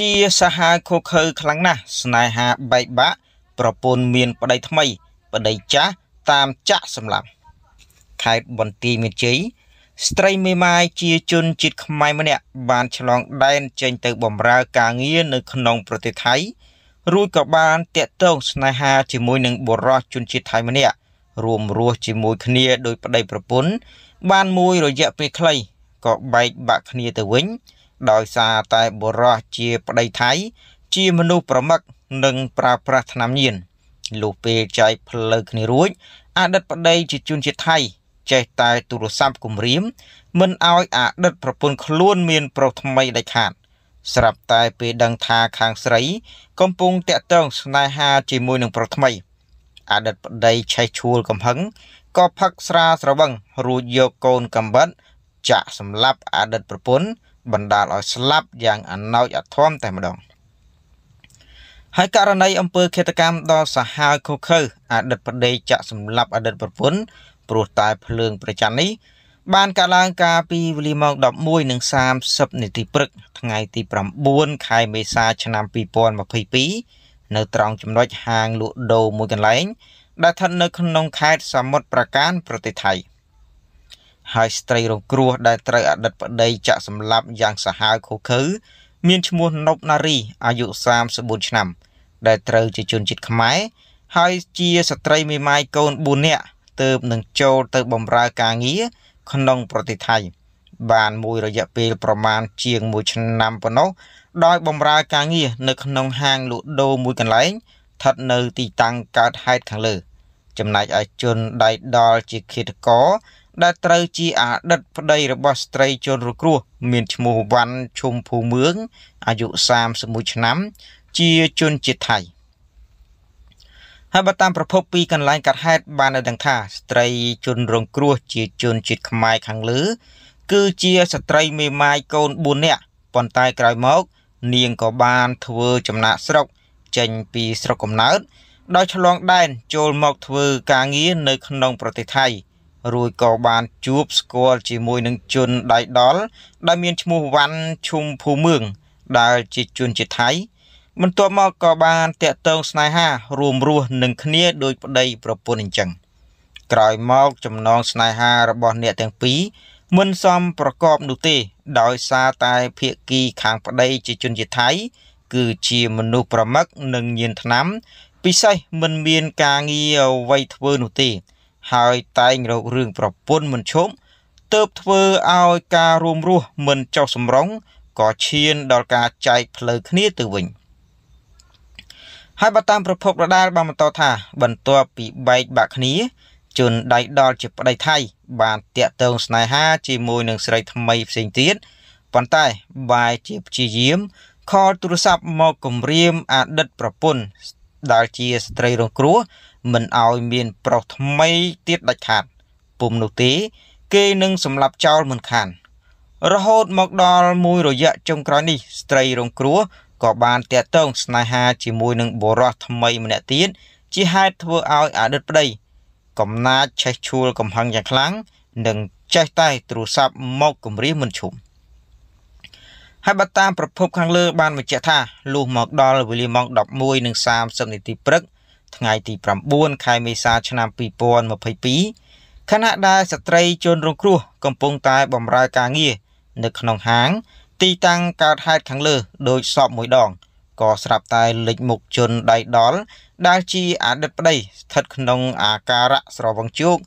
ជាសាហាវខូខើខ្លាំងណាស់ស្នេហាបែកបាក់ ប្រពន្ធមានប្តីថ្មី ប្តីចាស់តាមចាក់សម្លាប់ខេត្តបន្ទាយមានជ័យស្ត្រីមេម៉ាយជា ជនជាតិខ្មែរម្នាក់បានឆ្លងដែនចេញទៅបម្រើការងារនៅក្នុង ប្រទេសថៃ រួចក៏បានតាក់ទងស្នេហាជាមួយនឹងបុរសជនជាតិថៃម្នាក់រួមរស់ជាមួយគ្នាដោយប្តីប្រពន្ធបានមួយរយៈពេលខ្លីក៏បែកបាក់គ្នាទៅវិញដោយសារតែបុរសជាប្តីថៃជាមនុស្សប្រមឹកនិងប្រើប្រាស់ថ្នាំញៀនលុះពេលចែកផ្លូវគ្នារួចអតីតប្តីជាជនជាតិថៃ ចេះតែទូរស័ព្ទគំរាមមិនអោយអតីតប្រពន្ធខ្លួនមានប្រុសថ្មីដាច់ខាត ស្រាប់តែពេលដឹងថាខាងស្រី កំពុងតាក់ទងស្នេហាជាមួយនឹងប្រុសថ្មីអតីតប្តីឆេះឈួលកំហឹងក៏ផឹកស្រាស្រវឹងរួចយកកូនកំបិតចាក់សម្លាប់អតីតប្រពន្ធបណ្ដាលឲ្យស្លាប់យ៉ាងអណោចអធមតែម្ដងហើយករណីអំពើឃាតកម្មដល់សាហាវខុសខើអតីតប្តីចាក់សម្លាប់អតីតប្រពន្ធព្រោះតែភ្លើង ប្រច័ណ្ឌនេះបានកើតឡើងកាលពីវេលាម៉ោង11:30នាទីព្រឹក ថ្ងៃទី9ខែមេសា ឆ្នាំ2022នៅត្រង់ចំណុចហាងលក់ដូរមួយកន្លែងដែលស្ថិតនៅក្នុងខេត្តសមុទ្រប្រការប្រទេសថៃ។ហើយស្ត្រីរងគ្រោះដែលត្រូវអតីតប្តីចាក់សម្លាប់យ៉ាងសាហាវឃោឃៅមានឈ្មោះណប់ណារីអាយុ34ឆ្នាំដែលត្រូវជាជនជាតិខ្មែរហើយជាស្ត្រីមេម៉ាយកូន4នាក់ ទៅនឹងចូលទៅបម្រើការងារក្នុងប្រទេសថៃបានមួយរយៈពេលប្រមាណជាង1ឆ្នាំប៉ុណ្ណោះដោយបម្រើការងារនៅក្នុងហាងលក់ដូរមួយកន្លែងស្ថិតនៅទីតាំងកើតហេតុខាងលើ ចំណែកឯជនដៃដល់ជាឃាតករដែលត្រូវជាអតីតប្តីរបស់ស្ត្រីជនរគ្រោះមានឈ្មោះវ៉ាន់ឈុំភូមឿងអាយុ31ឆ្នាំ ជាជនជាតិថៃហើយបើតាមប្រភពពីកន្លែងកាត់ហេតុបាននៅដឹងថាស្ត្រីជនរងគ្រោះជាជនជាតិខ្មែរខាងលើ គឺជាស្ត្រីមេម៉ាយកូន4នាក់ប៉ុន្តែក្រោយមកនាងក៏បានធ្វើចំណាក់ស្រុក ចេញពីស្រុកកំណើតដោយឆ្លងដែនចូលមកធ្វើ ការងារនៅក្នុងប្រទេសថៃ។រួចក៏បានជួបស្គាល់ជាមួយនឹងជនដៃដល់ដែលមានឈ្មោះវ៉ាន់ឈុំភូមឿងដែលជាជនជាតិថៃបន្ទាប់មកក៏បានតាក់ទងស្នេហារួមរស់នឹងគ្នាដោយប្តី ប្រពន្ធអញ្ចឹងក្រោយមកចំណងស្នេហារបស់អ្នកទាំងពីរមិនសមប្រកបនោះទេ ដោយសារតែភាគីខាងប្តីជាជនជាតិថៃគឺជាមនុស្សប្រមឹកនិងញៀនថ្នាំពិសេសមិនមានការងារអ្វីធ្វើនោះទេហើយតែងរករឿងប្រពន្ធមិនឈប់ទើបធ្វើឲ្យការរួមរស់មិនចុះសម្រុងក៏ឈានដល់ការចែកផ្លូវគ្នាទៅវិញហើយបើតាមប្រភពដដាលបានបន្តថា បន្ទាប់ពីបែកបាក់គ្នាជនដៃដល់ជាប្តីថៃបានតាក់ទងស្នេហាជាមួយនឹងស្រីថ្មីផ្សេងទៀតប៉ុន្តែបាយជាព្យាយាម ខលទូរស័ព្ទមកគំរាមអតីតប្រពន្ធដែលជាស្ត្រីរងគ្រោះមិនអោយមានប្រុសថ្មីទៀតដាច់ខាតពុំនោះទេ គេនឹងសម្លាប់ចោលមិនខាន រហូតមកដល់មួយរយៈចុងក្រោយនេះស្ត្រីរងគ្រោះក៏បានតាក់ទងស្នេហាជាមួយនឹងបុរសថ្មីម្នាក់ទៀតជាហេតុធ្វើឲ្យអតីតប្តីកំណាចឆេះឈួលកំហឹងយ៉ាងខ្លាំងនិងចេះតែទ្រស័ព្ទមកគំរាមមិនឈប់ហើយបើតាមប្រភពខាងលើ បានបញ្ជាក់ថាលុះមកដល់វេលាម៉ោង11:30នាទីព្រឹកថ្ងៃទី9ខែមេសា ឆ្នាំ2022ខណៈដែលស្ត្រីជនរងគ្រោះកំពុងតែបម្រើការងារនៅក្នុងហាង ទីតាំងកើតហេតុខាងលើដោយសពមួយដងក៏ស្រាប់តែលេចមុខជនដៃដល់ដែលជាអតីតប្តីស្ថិតក្នុង អាការៈស្រវឹងជោគ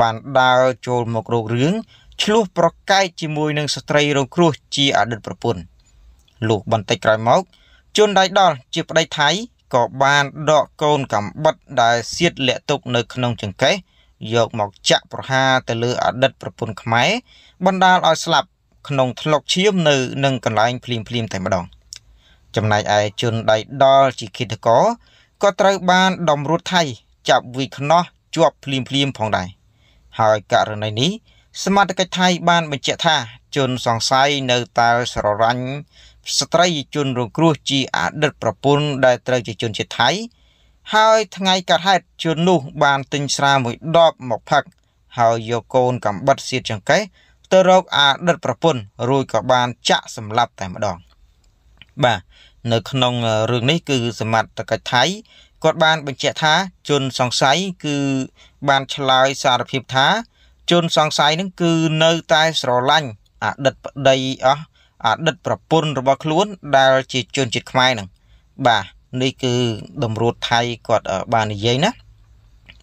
បានដើរចូលមករោគរឿងឆ្លោះប្រកែកជាមួយនឹងស្ត្រីរងគ្រោះជាអតីតប្រពន្ធលោកបន្តិចក្រោយមកជនដៃដល់ជាប្តីថៃក៏បានដកកូនកំបិតដែលសៀតលាក់ទុកនៅ ក្នុងចង្កេះយកមកចាក់ប្រហារទៅលើអតីតប្រពន្ធខ្មែរបណ្ដាលឲ្យស្លាប់ក្នុងធ្លុកឈាមនៅនឹងកន្លែងភ្លាមភ្លាមតែម្ដងចំណែកឯជនដៃដល់ជាគិតកោក៏ត្រូវបានដំរួតថៃចាប់វិខ្នោះជាប់ភ្លាមភ្លាមផងដែរហើយករណីនេះសមាជិកថៃបានបញ្ជាក់ថាជនសង្ស័យនៅតែស្ររាញ់ស្ត្រីជនរងគ្រោះជាអតីតប្រពន្ធដែលត្រូវជាជនជាតិថៃហើយថ្ងៃកើតហេតុជននោះ បានទិញស្រាមួយដបមកផឹកហើយយកកូនកំបិតសៀតចង្កេះទៅរកអតីតប្រពន្ធរួចក៏បានចាក់សម្លាប់តែម្ដងបាទនៅក្នុងរឿងនេះគឺសមត្ថកិច្ចថៃគាត់បានបញ្ជាក់ថាជនសង្ស័យគឺបានឆ្លើយសារភាពថាជនសង្ស័យនឹងគឺនៅតែស្រឡាញ់អតីតប្តីអស់អតីតប្រពន្ធរបស់ខ្លួនដែលជាជនជាតិខ្មែរហ្នឹងបាទនេះគឺតម្រួតថៃគាត់បាននិយាយណា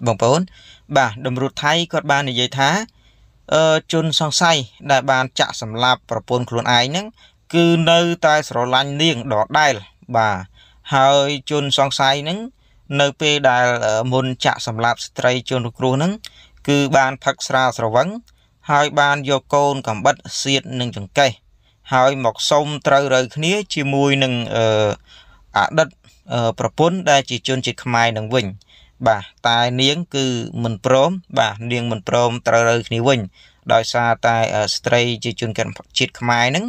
បងប្អូនបាទតម្រួតថៃគាត់បាននិយាយថាអឺជនសង្ស័យដែលបានចាក់សម្លាប់ប្រពន្ធខ្លួនឯងហ្នឹងគឺនៅតែស្រឡាញ់នាងដដែលបាទហើយជនសង្ស័យហ្នឹងនៅពេលដែលមុនចាក់សម្លាប់ស្ត្រីជនរគ្រោះហ្នឹង គឺបានផឹកស្រាស្រវឹងហើយបានយកកូនកំបិតសៀតនិងចង្កេះហើយ មកសុំត្រូវរើគ្នាជាមួយនឹងអតីតប្រពន្ធដែលជាជនជាតិខ្មែរនឹងវិញ បាទតែនាងគឺមិនព្រមបាទនាងមិនព្រមត្រូវរើគ្នាវិញដោយសារតែស្ត្រីជាជនជាតិខ្មែរនឹង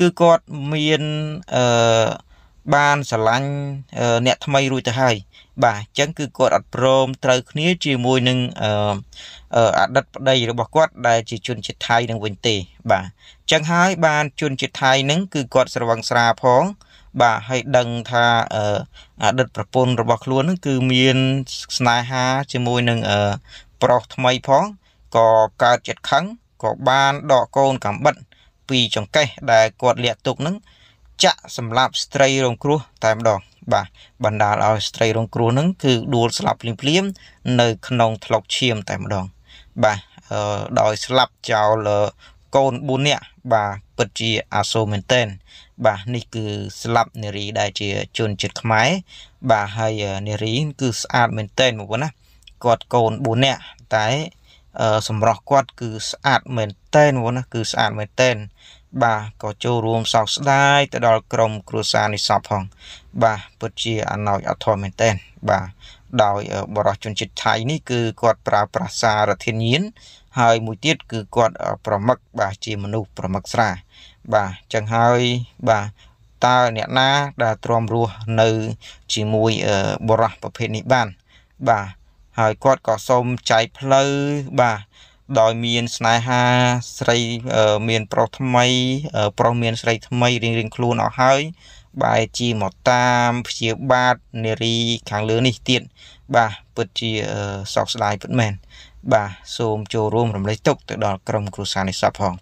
គឺគាត់មានអឺបានស្រឡាញ់អ្នកថ្មីរួចទៅហើយបាទអញ្ចឹងគឺគាត់អត់ព្រមត្រូវគ្នាជាមួយនឹងអតីតប្តីរបស់គាត់ដែលជាជនជាតិថៃនឹងវិញទេ បាទអញ្ចឹងហើយបានជនជាតិថៃនឹងគឺគាត់ស្រវឹងស្រាផងបាទហើយដឹងថាអតីតប្រពន្ធរបស់ខ្លួននឹងគឺមានស្នេហាជាមួយនឹងប្រុសថ្មីផងក៏កើតចិត្តខឹងក៏បានដកកូនកំបិតពីចង្កេះ ដែលគាត់លាក់ទុកនឹងចាក់សម្រាប់ស្ត្រីរងគ្រោះ តែម្ដងបាទបណ្ដាលឲ្យស្ត្រីរងគ្រោះហ្នឹងគឺដួលស្លាប់ភ្លាមៗនៅក្នុងថ្លុកឈាមតែម្ដង បាទដោយស្លាប់ចោលកូន4នាក់បាទពិតជាអាសូរមែនតែនបាទនេះគឺស្លាប់នារីដែលជាជនជាតិខ្មែរបាទហើយនារីគឺស្អាតមែនតែនបងប្អូនណាគាត់កូន4នាក់តែសម្រស់គាត់គឺស្អាតមែនតែនបងប្អូនណាគឺស្អាតមែនតែនបាទក៏ចូលរួមសោកស្ដាយទៅដល់ក្រុមគ្រួសារនេះសពផងបាទពិតជាអណោចអធមមែនតែនបាទដោយបរិសុជនជាតិថៃនេះគឺគាត់ប្រើប្រាស់សារធានញៀនហើយមួយទៀតគឺគាត់ប្រមឹកបាទជាមនុស្សប្រមឹកស្រា បាទចឹងហើយបាទតើអ្នកណាដែលទ្រាំរស់នៅជាមួយបរិះប្រភេទនេះបាន បាទហើយគាត់ក៏សូមចែកផ្លូវបាទដោយមានស្នេហាស្រីមានប្រុសថ្មី ប្រុសមានស្រីថ្មីរៀងរៀងខ្លួនអស់ហើយបែរជាមកតាមព្យាបាទនារីខាងលើនេះទៀតបាទពិតជាសោកស្ដាយពិតមែនបាទសូមចូលរួមរំលែកទុកទៅដល់ក្រុមគ្រួសារនេះសពផង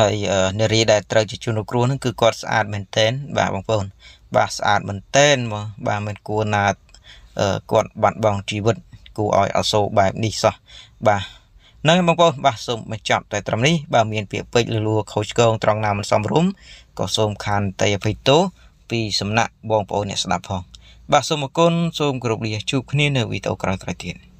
ហើយនារីដែលត្រូវជាជនរងគ្រោះហ្នឹងគឺគាត់ស្អាតមែនតែនបាទបងប្អូនបាទស្អាតមែនតែនមកបាទមិនគួរណាគាត់បាត់បង់ជីវិត គួរឲ្យអសូរបែបនេះសោះបាទនឹងបងប្អូនបាទសូមបញ្ចប់តែត្រឹមនេះបើមានពាក្យពេចន៍លលួខុសឆ្គងត្រង់ណាមិនសមរម្យក៏សូមខានតៃអភ័យទោសពីសំណាក់បងប្អូនអ្នកស្ដាប់ផងបាទសូមអរគុណសូមគោរពលាជួបគ្នានៅវីដេអូក្រោយៗទៀត